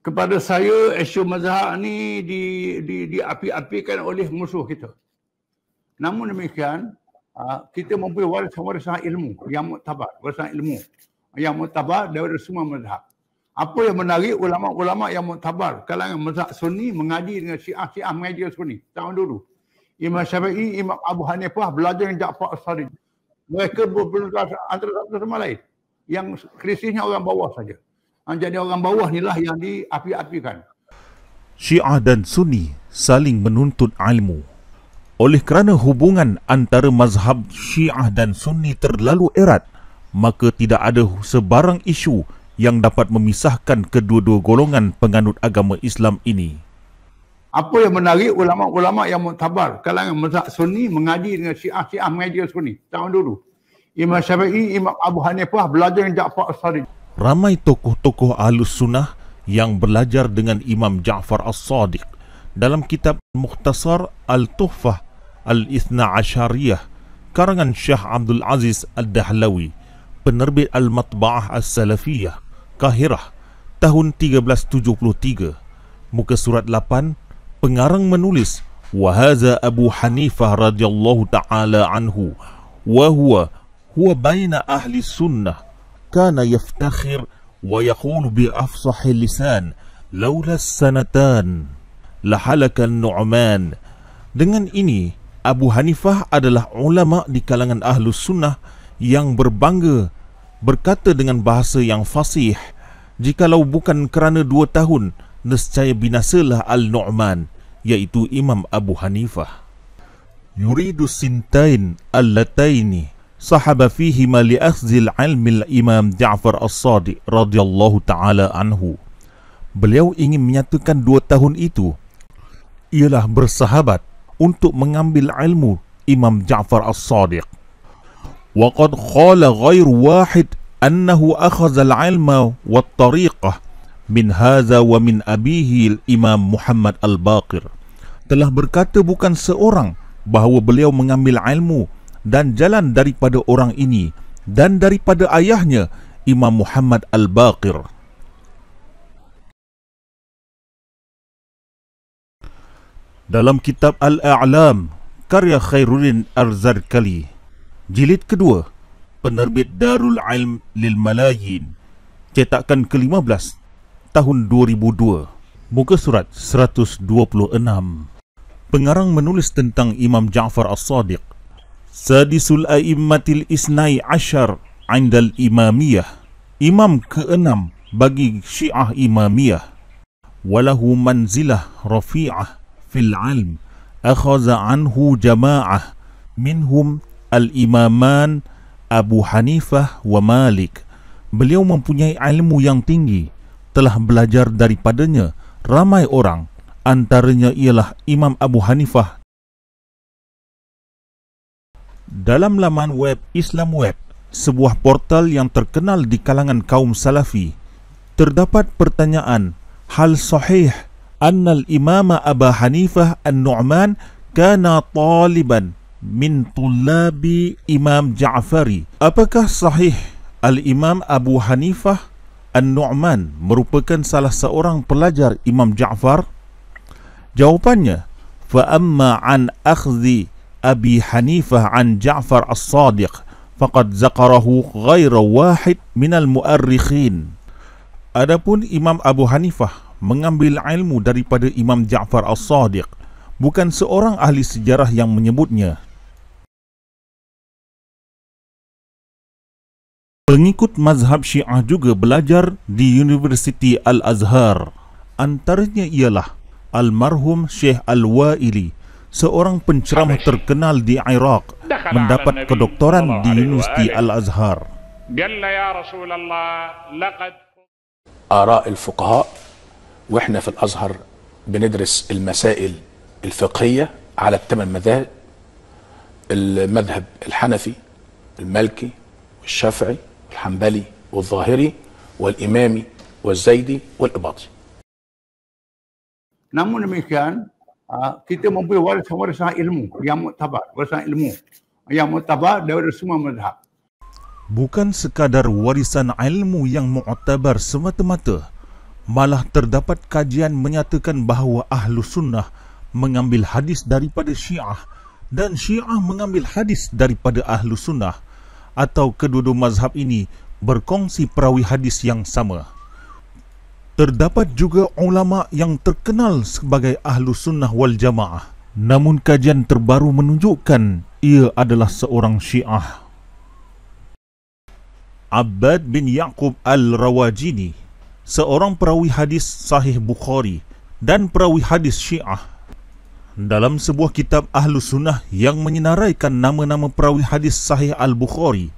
kepada saya isu mazhab ni di di diapi-apikan oleh musuh kita. Namun demikian, ah, kita mempunyai warisan-warisan ilmu yang muktabar, warisan ilmu yang muktabar dari semua mazhab. Apa yang menarik ulama-ulama yang muktabar kalangan mazhab Sunni mengaji dengan Syiah-Syiah mengaji dengan Sunni tahun dulu. Imam Syafi'i, Imam Abu Hanifah belajar dengan Ja'far As-Sadiq. Mereka berbelajar antara satu sama lain. Yang krisisnya orang bawah saja. Yang jadi orang bawah inilah yang diapi-apikan. Syiah dan Sunni saling menuntut ilmu. Oleh kerana hubungan antara mazhab Syiah dan Sunni terlalu erat, maka tidak ada sebarang isu yang dapat memisahkan kedua-dua golongan penganut agama Islam ini. Apa yang menarik ulama-ulama yang muktabar kalangan mazhab Sunni mengaji dengan Syiah, Syiah mengaji dengan Sunni tahun dulu. Imam Syafi'i, Imam Abu Hanifah belajar dengan Ja'far As-Sadiq ramai tokoh-tokoh Ahlus Sunnah yang belajar dengan Imam Ja'far As-Sadiq dalam kitab Mukhtasar Al-Tuhfah Al-Ithna ashariyah, karangan Syekh Abdul Aziz Al-Dahlawi penerbit Al-Matba'ah al salafiyah Kahirah tahun 1373 muka surat 8 pengarang menulis wa Abu Hanifah radhiyallahu taala anhu wa huwa huwa baina ahli sunnah كان يفتخر ويقول بأفصح اللسان لولا السنتان لحلك النعمان Dengan ini, Abu Hanifah adalah ulama di kalangan ahlu Sunnah yang berbangga berkata dengan bahasa yang fasih Jikalau bukan kerana dua tahun, nescaya binasalah Al-Nu'man iaitu Imam Abu Hanifah Yuridu sintain allataini sahaba fihi ma li akhzil ilmi al-imam Ja'far as-Sadiq radhiyallahu taala anhu. Beliau ingin menyatukan dua tahun itu ialah bersahabat untuk mengambil ilmu Imam Ja'far as-Sadiq. Wa qad khala ghair wahid annahu akhadha al-ilma wa at-tariqah min hadha wa min abihi al-Imam Muhammad al-Baqir. Telah berkata bukan seorang bahawa beliau mengambil ilmu dan jalan daripada orang ini dan daripada ayahnya Imam Muhammad Al-Baqir. Dalam kitab Al-A'lam karya Khairuddin Arzarkali, jilid kedua, penerbit Darul Ilm Lil Malayin, cetakan ke-15 tahun 2002, muka surat 126. Pengarang menulis tentang Imam Ja'far As-Sadiq Sadisul A'immatil Isnai Ashar Indal Imamiyah Imam keenam bagi Syiah Imamiyah Walahu manzilah rafi'ah fil alm Akhaza anhu jama'ah Minhum al-imaman Abu Hanifah wa Malik Beliau mempunyai ilmu yang tinggi Telah belajar daripadanya ramai orang Antaranya ialah Imam Abu Hanifah dalam laman web Islam Web, sebuah portal yang terkenal di kalangan kaum salafi, terdapat pertanyaan hal sahih anna al-imam Abu Hanifah An-Nu'man kana taliban min tulabi Imam Ja'fari. Apakah sahih al-imam Abu Hanifah An-Nu'man merupakan salah seorang pelajar Imam Ja'far? Jawapannya, fa amma an akhdhi أبي حنيفة عن جعفر الصادق فقد ذكره غير واحد من المؤرخين Adapun Imam Abu Hanifah mengambil ilmu daripada Imam Ja'far As-Sadiq bukan seorang ahli sejarah yang menyebutnya Pengikut mazhab Syiah juga belajar di Universiti Al-Azhar antaranya ialah almarhum Syekh Al-Waili seorang penceramah terkenal di Irak mendapat kedoktoran di Universiti Al-Azhar. آراء الفقهاء واحنا في الأزهر بندرس المسائل الفقهية على الثمان مذاهب المذهب الحنفي المالكي والشافعي والحنبلي والظاهري والإمامي والزيدي والإباطي. Namun demikian, Ah, kita mempunyai warisan-warisan ilmu yang muktabar, warisan ilmu yang muktabar dari semua mazhab. Bukan sekadar warisan ilmu yang muktabar semata-mata, malah terdapat kajian menyatakan bahawa Ahlu Sunnah mengambil hadis daripada Syiah dan Syiah mengambil hadis daripada Ahlu Sunnah atau kedua-dua mazhab ini berkongsi perawi hadis yang sama. Terdapat juga ulama yang terkenal sebagai ahlu sunnah wal jamaah. Namun kajian terbaru menunjukkan ia adalah seorang syiah. Abbad bin Yaqub al-Rawajini, seorang perawi hadis sahih Bukhari dan perawi hadis syiah. Dalam sebuah kitab ahlu sunnah yang menyenaraikan nama-nama perawi hadis sahih al-Bukhari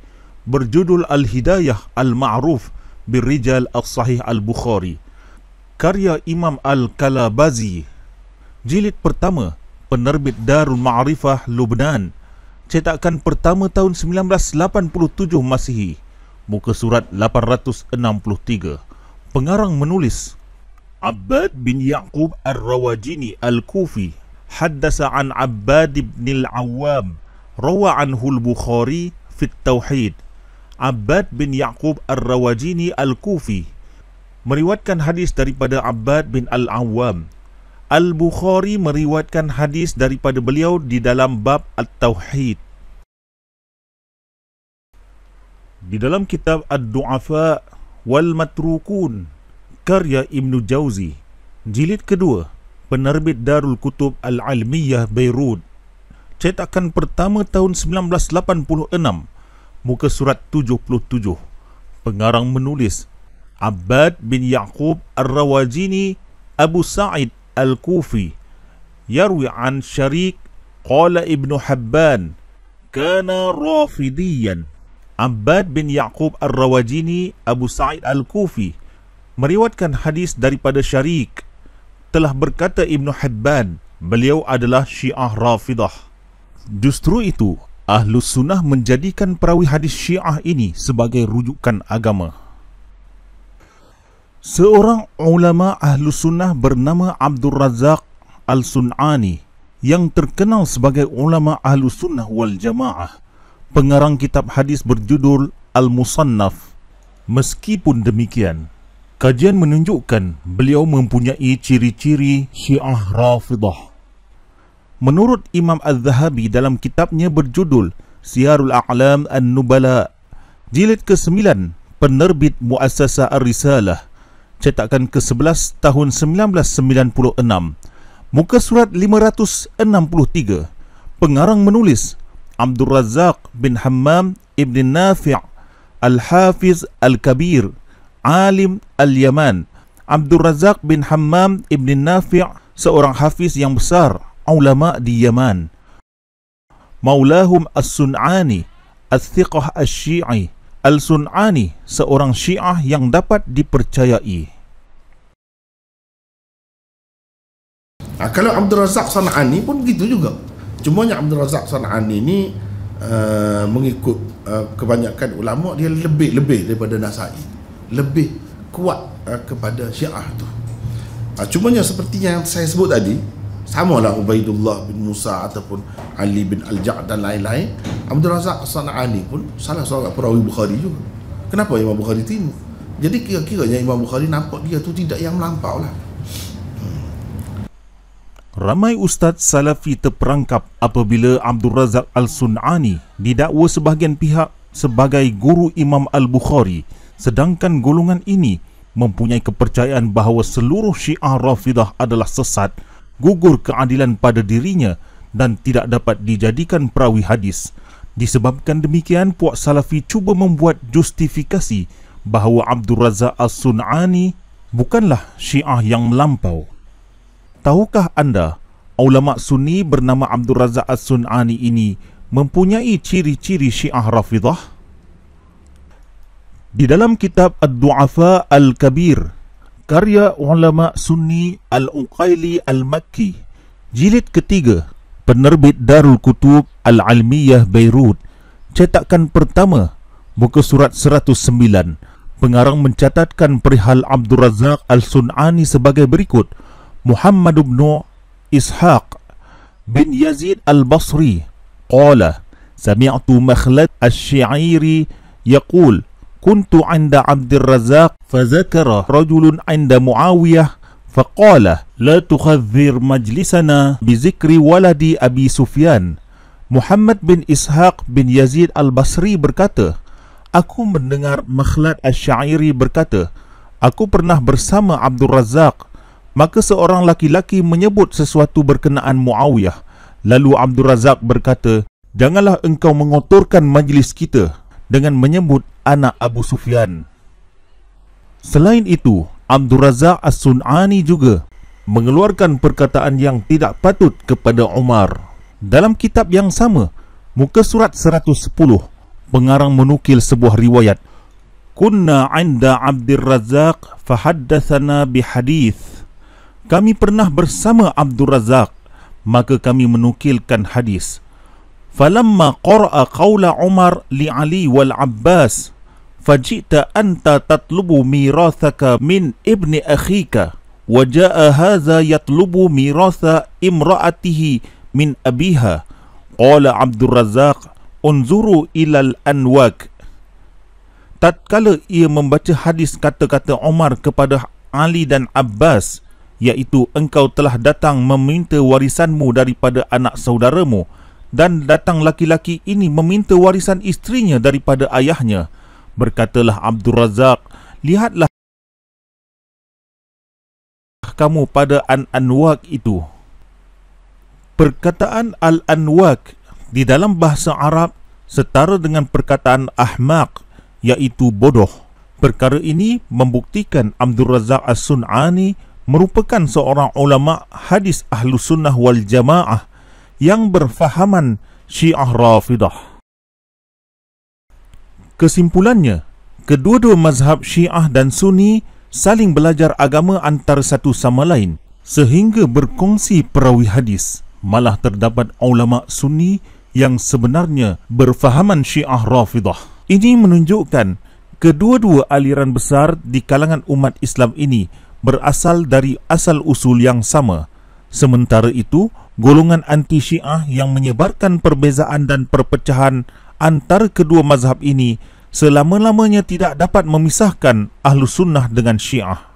berjudul Al-Hidayah Al-Ma'ruf Birrijal Al-Sahih Al-Bukhari karya Imam Al-Kalabazi Jilid pertama penerbit Darul Ma'rifah Lubnan Cetakan pertama tahun 1987 Masihi Muka surat 863 Pengarang menulis Abbad bin Ya'qub Ar-Rawajini Al-Kufi Haddasa an Abbad ibn Al-Awwam Rawa anhu Al-Bukhari Fit Tauhid Abbad bin Ya'qub Ar-Rawajini Al-Kufi meriwatkan hadis daripada Abbad bin Al-Awwam. Al-Bukhari meriwatkan hadis daripada beliau di dalam bab At-Tauhid. Di dalam kitab Ad-Du'afa wal Matrukun karya Ibn Jauzi, jilid kedua, penerbit Darul Kutub Al-Almiyah Beirut, cetakan pertama tahun 1986, muka surat 77. Pengarang menulis, Abbad bin Ya'qub Ar-Rawajini Abu Sa'id Al-Kufi yarwi an Syarik qala Ibnu Hibban kana rafidiyan Abbad bin Ya'qub Ar-Rawajini Abu Sa'id Al-Kufi meriwayatkan hadis daripada Syarik telah berkata Ibn Habban beliau adalah Syiah Rafidah justru itu Ahlus Sunnah menjadikan perawi hadis Syiah ini sebagai rujukan agama. Seorang ulama ahlu sunnah bernama Abdul Razak Al-Sun'ani yang terkenal sebagai ulama ahlu sunnah wal jamaah pengarang kitab hadis berjudul Al-Musannaf Meskipun demikian kajian menunjukkan beliau mempunyai ciri-ciri Syiah Rafidah Menurut Imam Al-Zahabi dalam kitabnya berjudul Siyarul A'lam An-Nubala Jilid ke-9 Penerbit Muassasa Ar-Risalah cetakan ke-11 tahun 1996. Muka surat 563. Pengarang menulis Abdul Razak bin Hammam Ibn Nafi' Al-Hafiz Al-Kabir Alim Al-Yaman Abdul Razak bin Hammam Ibn Nafi' seorang hafiz yang besar ulama di Yaman Maulahum As-Sun'ani As-Thiqah As-Syi'i Al-Sun'ani, seorang Syiah yang dapat dipercayai. Nah, kalau Abdul Razak Sanani pun gitu juga. Cuma yang Abdul Razak Sanani ni uh, mengikut uh, kebanyakan ulama dia lebih-lebih daripada Nasai. Lebih kuat uh, kepada Syiah tu. Cuma yang seperti yang saya sebut tadi, sama lah Ubaidullah bin Musa ataupun Ali bin Al-Ja' dan lain-lain Abdul Razak Sana'ani pun salah seorang perawi Bukhari juga kenapa Imam Bukhari timur jadi kira-kiranya Imam Bukhari nampak dia tu tidak yang melampau lah hmm. Ramai ustaz salafi terperangkap apabila Abdul Razak Al-Sun'ani didakwa sebahagian pihak sebagai guru Imam Al-Bukhari sedangkan golongan ini mempunyai kepercayaan bahawa seluruh syiah Rafidah adalah sesat gugur keadilan pada dirinya dan tidak dapat dijadikan perawi hadis. Disebabkan demikian, Puak Salafi cuba membuat justifikasi bahawa Abdul Razak As-Sun'ani bukanlah syiah yang melampau. Tahukah anda, ulama' sunni bernama Abdul Razak As-Sun'ani ini mempunyai ciri-ciri syiah rafidah? Di dalam kitab al duafa Al-Kabir, Karya Ulama Sunni Al-Uqaili Al-Makki Jilid ketiga Penerbit Darul Kutub Al-Almiyah Beirut Cetakan pertama Buku surat 109 Pengarang mencatatkan perihal Abdul Razak Al-Sun'ani sebagai berikut Muhammad ibn Ishaq bin Yazid Al-Basri Qala Sami'atu makhlat al-Shi'iri Yaqul كنت عند عبد الرزاق فذكر رجل عند معاوية فقال لا تخذر مجلسنا بذكر ولد أبي سفيان محمد بن إسحاق بن يزيد البصري berkata Aku mendengar makhlad al-Syairi berkata Aku pernah bersama Abdul Razak Maka seorang laki-laki menyebut sesuatu berkenaan Muawiyah Lalu Abdul Razak berkata Janganlah engkau mengotorkan majlis kita Dengan menyebut anak Abu Sufyan. Selain itu, Abdul Razak As-Sun'ani juga mengeluarkan perkataan yang tidak patut kepada Umar. Dalam kitab yang sama, muka surat 110, pengarang menukil sebuah riwayat. Kunna 'inda Abdul Razak fa haddatsana bi Kami pernah bersama Abdul Razak, maka kami menukilkan hadis. فلما قرأ قول عمر لعلي والعباس فجئت أنت تطلب ميراثك من ابن أخيك وجاء هذا يطلب ميراث امرأته من أبيها قال عبد الرزاق انظروا إلى الأنواك Tatkala ia membaca hadis kata-kata Umar kepada Ali dan Abbas, iaitu engkau telah datang meminta warisanmu daripada anak saudaramu, dan datang laki-laki ini meminta warisan istrinya daripada ayahnya. Berkatalah Abdul Razak, lihatlah kamu pada An-Anwak itu. Perkataan Al-Anwak di dalam bahasa Arab setara dengan perkataan Ahmak iaitu bodoh. Perkara ini membuktikan Abdul Razak As-Sun'ani merupakan seorang ulama hadis Ahlu Sunnah wal Jamaah yang berfahaman Syiah Rafidah. Kesimpulannya, kedua-dua mazhab Syiah dan Sunni saling belajar agama antar satu sama lain sehingga berkongsi perawi hadis. Malah terdapat ulama Sunni yang sebenarnya berfahaman Syiah Rafidah. Ini menunjukkan kedua-dua aliran besar di kalangan umat Islam ini berasal dari asal usul yang sama. Sementara itu, golongan anti-Syiah yang menyebarkan perbezaan dan perpecahan antara kedua mazhab ini selama-lamanya tidak dapat memisahkan ahlu Sunnah dengan Syiah.